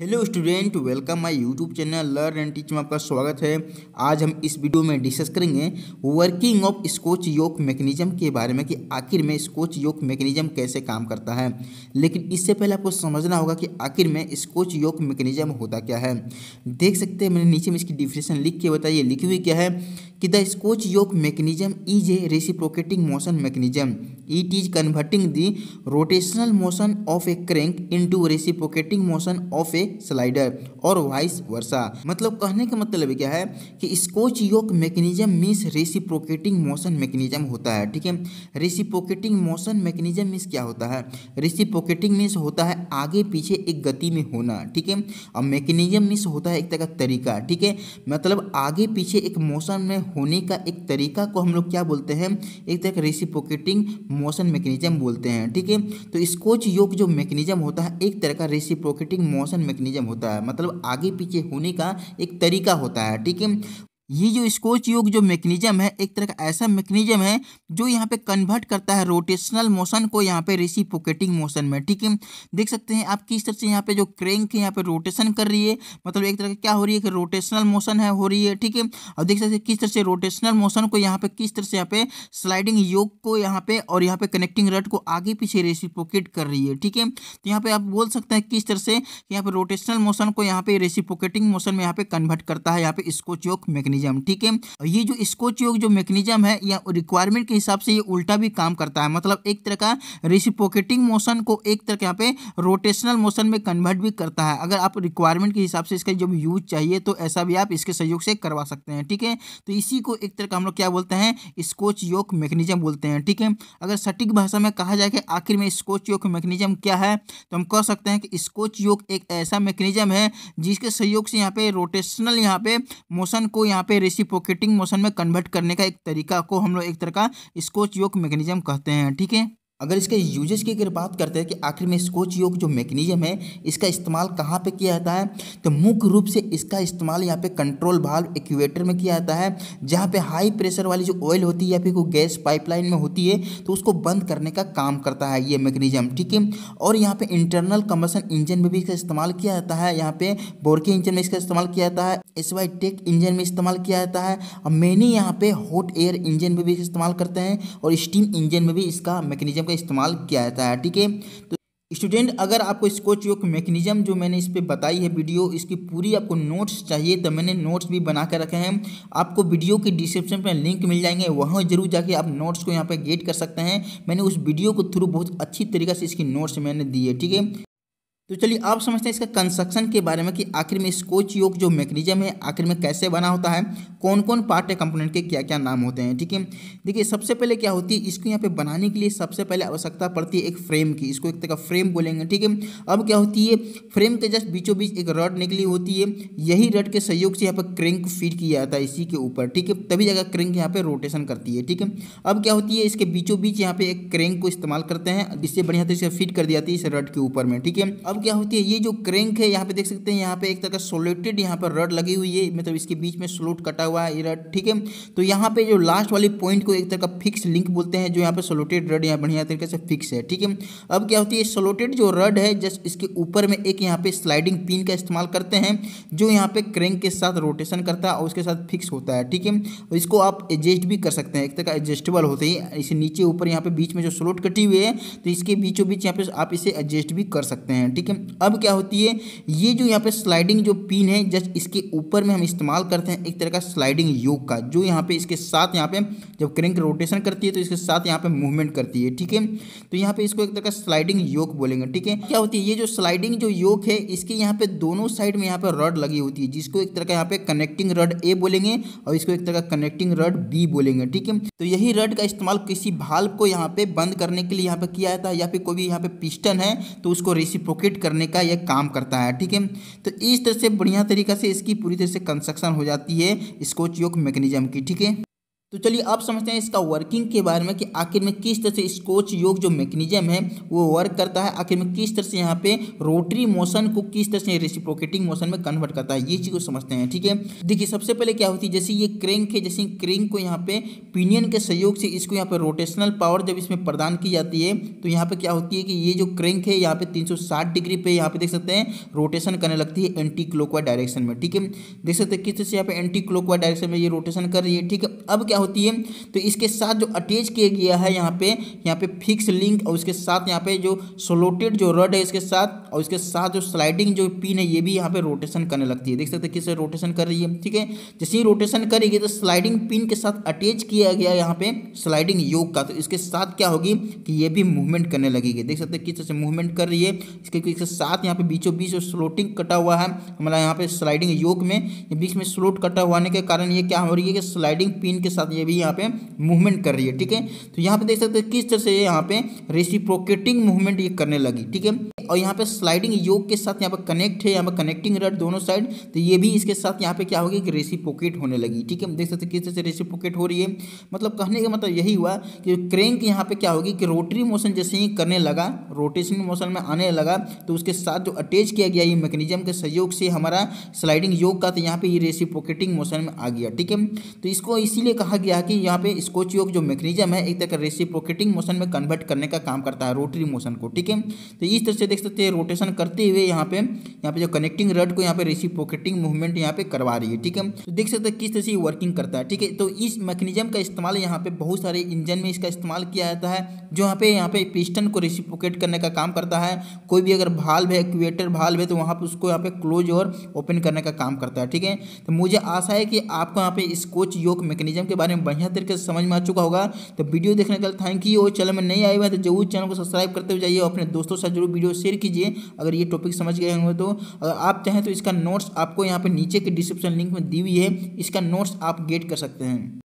hello student welcome my YouTube channel learn and teach में आपका स्वागत है आज हम इस वीडियो में डिस्कस करेंगे working of Scotch yoke mechanism के बारे में कि आखिर में स्कोच योक मैकेनिज्म कैसे काम करता है लेकिन इससे पहले आपको समझना होगा कि आखिर में स्कोच योक मैकेनिज्म होता क्या है देख सकते हैं मैंने नीचे में इसकी डिफिनेशन लिख के बताइए लिखी हुई क्या है कि the Scotch yoke mechanism is a reciprocating motion mechanism it is converting the rotational motion of a crank into reciprocating motion of a slider और वाइस वर्षा मतलब कहने का मतलब क्या है कि Scotch yoke mechanism means reciprocating motion mechanism होता है ठीक है रेसिप्रोकेटिंग मोशन मैकेनिज्म मीन्स क्या होता है रेसिप्रोकेटिंग मीन्स होता है आगे पीछे एक गति में होना ठीक है और मैकेनिज्म मीन्स होता है एक तरह का तरीका ठीक है मतलब आगे पीछे एक मोशन में होने का एक तरीका को हम लोग क्या बोलते हैं एक तरह का रेसिप्रोकेटिंग मोशन मैकेनिज्म बोलते हैं ठीक है तो स्कोच योग जो मैकेनिज्म होता है एक तरह का रेसिप्रोकेटिंग मोशन मैकेनिज्म होता है मतलब आगे पीछे होने का एक तरीका होता है ठीक है ये जो स्कोच योग जो मैकेनिज्म है एक तरह का ऐसा मैकेनिज्म है जो यहाँ पे कन्वर्ट करता है रोटेशनल मोशन को यहाँ पे रिसिपोकेटिंग मोशन में ठीक है देख सकते हैं आप किस तरह से यहाँ पे जो क्रेंक है यहाँ पे रोटेशन कर रही है मतलब एक तरह का क्या हो रही है कि रोटेशनल मोशन है हो रही है ठीक है और देख सकते हैं किस तरह से रोटेशनल मोशन को यहाँ पे किस तरह से यहाँ पे स्लाइडिंग योग को यहाँ पे और यहाँ पे कनेक्टिंग रड को आगे पीछे रेसिपोकेट कर रही है ठीक है तो यहाँ पे आप बोल सकते हैं किस तरह से यहाँ पे रोटेशनल मोशन को यहाँ पे रेसिपोकेटिंग मोशन में यहाँ पे कन्वर्ट करता है यहाँ पे स्कोच योग मैकेनिज्म मैकेनिज्म ठीक है और ये जो स्कोच योग जो मैकेनिज्म है या रिक्वायरमेंट के हिसाब से ये उल्टा भी काम करता है मतलब एक तरह का रिसिपोकेटिंग मोशन को एक तरह यहाँ पे रोटेशनल मोशन में कन्वर्ट भी करता है अगर आप रिक्वायरमेंट के हिसाब से इसका जब यूज चाहिए तो ऐसा भी आप इसके सहयोग से करवा सकते हैं ठीक है तो इसी को एक तरह का हम लोग क्या बोलते हैं स्कोच योग मैकेनिज्म बोलते हैं ठीक है अगर सटीक भाषा में कहा जाए कि आखिर में स्कोच योग मैकेनिज्म क्या है तो हम कह सकते हैं कि स्कोच योग एक ऐसा मैकेनिज्म है जिसके सहयोग से यहाँ पे रोटेशनल यहाँ पे मोशन को यहाँ पे रेसिप्रोकेटिंग मोशन में कन्वर्ट करने का एक तरीका को हम लोग एक तरह का स्कोच योग मैकेनिज्म कहते हैं ठीक है अगर इसके यूजेस की अगर बात करते हैं कि आखिर में स्कोच योग जो मैकेनिज्म है इसका इस्तेमाल कहाँ पे किया जाता है तो मुख्य रूप से इसका इस्तेमाल यहाँ पे कंट्रोल भाल्व एक्यूवेटर में किया जाता है जहाँ पे हाई प्रेशर वाली जो ऑयल होती है या फिर कोई गैस पाइपलाइन में होती है तो उसको बंद करने का काम करता है ये मैकेनिज्म ठीक है और यहाँ पर इंटरनल कमर्सन इंजन में भी इसका इस्तेमाल किया जाता है यहाँ पर बोरके इंजन में इसका इस्तेमाल किया जाता है एस वाई टेक इंजन में इस्तेमाल किया जाता है और मैनी यहाँ पर हॉट एयर इंजन में भी इस्तेमाल करते हैं और स्टीम इंजन में भी इसका मैकेनिज्म का इस्तेमाल किया जाता है ठीक है तो स्टूडेंट अगर आपको स्कोच योग मैकेनिज्म जो मैंने इस पर बताई है वीडियो इसकी पूरी आपको नोट्स चाहिए तो मैंने नोट्स भी बना कर रखे हैं आपको वीडियो की डिस्क्रिप्शन पर लिंक मिल जाएंगे वहाँ जरूर जाके आप नोट्स को यहाँ पर गेट कर सकते हैं मैंने उस वीडियो को थ्रू बहुत अच्छी तरीके से इसकी नोट्स मैंने दी है ठीक है तो चलिए आप समझते हैं इसका कंस्ट्रक्शन के बारे में कि आखिर में स्कोच योग जो मैकेनिज्म है आखिर में कैसे बना होता है कौन कौन पार्ट है कंपोनेंट के क्या क्या नाम होते हैं ठीक है देखिए सबसे पहले क्या होती है इसको यहाँ पे बनाने के लिए सबसे पहले आवश्यकता पड़ती है एक फ्रेम की इसको एक तरह फ्रेम बोलेंगे ठीक है अब क्या होती है फ्रेम के जस्ट बीचों बीच एक रड निकली होती है यही रड के सहयोग से यहाँ पर क्रेंक फीड किया जाता है इसी के ऊपर ठीक है तभी जगह क्रिंक यहाँ पर रोटेशन करती है ठीक है अब क्या होती है इसके बीचों बीच यहाँ पर एक क्रेंक को इस्तेमाल करते हैं जिससे बढ़िया तरीके से फिट कर दिया जाती है इस रड के ऊपर में ठीक है अब अब क्या होती है ये जो क्रेंक है यहाँ पे देख सकते हैं यहाँ पे एक तरह का सोलेटेड यहाँ पर रड लगी हुई है मतलब इसके बीच में स्लोट कटा हुआ है रड ठीक है तो यहाँ पे जो लास्ट वाली पॉइंट को एक तरह का फिक्स लिंक बोलते हैं जो यहाँ पे सोलोटेड रड यहाँ बढ़िया तरीके से फिक्स है ठीक है अब क्या होती है सोलोटेड जो रड है जस्ट इसके ऊपर में एक यहाँ पे स्लाइडिंग पिन का इस्तेमाल करते हैं जो यहाँ पे क्रेंक के साथ रोटेशन करता है और उसके साथ फिक्स होता है ठीक है इसको आप एडजस्ट भी कर सकते हैं एक तरह का एडजस्टेबल होते ही इसे नीचे ऊपर यहाँ पे बीच में जो स्लोट कटी हुई है तो इसके बीचों बीच यहाँ पे आप इसे एडजस्ट भी कर सकते हैं ठीक ठीक है अब क्या होती है ये जो यहाँ पे स्लाइडिंग जो पिन है जस्ट इसके ऊपर में हम इस्तेमाल करते हैं एक तरह का स्लाइडिंग योग का जो यहाँ पे इसके साथ यहाँ पे जब क्रिंक रोटेशन करती है तो इसके साथ यहाँ पे मूवमेंट करती है ठीक है तो यहाँ पे इसको एक तरह का स्लाइडिंग योग बोलेंगे ठीक है क्या होती है ये जो स्लाइडिंग जो योग है इसके यहाँ पे दोनों साइड में यहाँ पे रड लगी होती है जिसको एक तरह का यहाँ पे कनेक्टिंग रड ए बोलेंगे और इसको एक तरह का कनेक्टिंग रड बी बोलेंगे ठीक है तो यही रड का इस्तेमाल किसी भाल्व को यहाँ पे बंद करने के लिए यहाँ पे किया जाता है या फिर कोई भी यहाँ पे पिस्टन है तो उसको रेसिप्रोकेट कंप्लीट करने का यह काम करता है ठीक है तो इस तरह से बढ़िया तरीका से इसकी पूरी तरह से कंस्ट्रक्शन हो जाती है स्कोच योग मैकेनिज्म की ठीक है तो चलिए आप समझते हैं इसका वर्किंग के बारे में कि आखिर में किस तरह से स्कोच योग जो मैकेनिज्म है वो वर्क करता है आखिर में किस तरह से यहाँ पे रोटरी मोशन को किस तरह से रेसिप्रोकेटिंग मोशन में कन्वर्ट करता है ये चीज़ को समझते हैं ठीक है देखिए सबसे पहले क्या होती है जैसे ये क्रेंक है जैसे क्रेंक को यहाँ पे पिनियन के सहयोग से इसको यहाँ पे रोटेशनल पावर जब इसमें प्रदान की जाती है तो यहाँ पे क्या होती है कि ये जो क्रेंक है यहाँ पे तीन डिग्री पे यहाँ पे देख सकते हैं रोटेशन करने लगती है एंटी क्लोकवाइज डायरेक्शन में ठीक है देख सकते हैं किस तरह से यहाँ पे एंटी क्लोकवाइज डायरेक्शन में ये रोटेशन कर रही है ठीक है अब क्या होती है तो इसके साथ जो अटैच किया गया है यहाँ पे यहाँ पे फिक्स लिंक और उसके साथ यहाँ पे जो सोलोटेड जो रड है इसके साथ और इसके साथ जो स्लाइडिंग जो पिन है ये भी यहाँ पे रोटेशन करने लगती है देख सकते किस रोटेशन कर रही है ठीक है जैसे ही रोटेशन करेगी तो स्लाइडिंग पिन के साथ अटैच किया गया यहाँ पे स्लाइडिंग योग का तो इसके साथ क्या होगी कि ये भी मूवमेंट करने लगेगी देख सकते किस तरह से मूवमेंट कर रही है इसके इसके साथ यहाँ पे बीचों बीच स्लोटिंग कटा हुआ है हमारा यहाँ पे स्लाइडिंग योग में बीच में स्लोट कटा हुआ के कारण ये क्या हो रही है कि स्लाइडिंग पिन के साथ साथ ये भी यहाँ पे मूवमेंट कर रही है ठीक है तो यहाँ पे देख सकते हैं किस तरह से यहाँ पे रेसिप्रोकेटिंग मूवमेंट ये करने लगी ठीक है और यहाँ पे स्लाइडिंग योग के साथ यहाँ पे कनेक्ट है यहाँ पे कनेक्टिंग रड दोनों साइड तो ये भी इसके साथ यहाँ पे क्या होगी कि रेसी पॉकेट होने लगी ठीक है देख सकते हैं किस तरह से रेसी पॉकेट हो रही है मतलब कहने का मतलब यही हुआ कि क्रेंक यहाँ पे क्या होगी कि रोटरी मोशन जैसे ही करने लगा रोटेशन मोशन में आने लगा तो उसके साथ जो अटैच किया गया ये मैकेनिज्म के सहयोग से हमारा स्लाइडिंग योग का तो यहाँ पर ये रेसी मोशन में आ गया ठीक है तो इसको इसीलिए कहा कहा गया है कि यहाँ पे स्कोच योग जो मैकेनिज्म है एक तरह का रेसिप्रोकेटिंग मोशन में कन्वर्ट करने का काम करता है रोटरी मोशन को ठीक है तो इस तरह से देख सकते हैं रोटेशन करते हुए यहाँ पे यहाँ पे जो कनेक्टिंग रड को यहाँ पे रेसिप्रोकेटिंग मूवमेंट यहाँ पे करवा रही है ठीक है तो देख सकते हैं किस तरह से वर्किंग करता है ठीक है तो इस मैकेनिज्म का इस्तेमाल यहाँ पे बहुत सारे इंजन में इसका इस्तेमाल किया जाता है जो यहाँ पे यहाँ पे पिस्टन को रेसिप्रोकेट करने का काम करता है कोई भी अगर भाल्व है एक्वेटर भाल्व है तो वहाँ पर उसको यहाँ पे क्लोज और ओपन करने का काम करता है ठीक है तो मुझे आशा है कि आपको यहाँ पे स्कोच योग मैकेनिज्म के बारे बारे में बढ़िया तरीके से समझ में आ चुका होगा तो वीडियो देखने के लिए थैंक यू और चैनल में नहीं आए हुए तो जरूर चैनल को सब्सक्राइब करते हुए जाइए और अपने दोस्तों से जरूर वीडियो शेयर कीजिए अगर ये टॉपिक समझ गए होंगे तो अगर आप चाहें तो इसका नोट्स आपको यहाँ पर नीचे के डिस्क्रिप्शन लिंक में दी हुई है इसका नोट्स आप गेट कर सकते हैं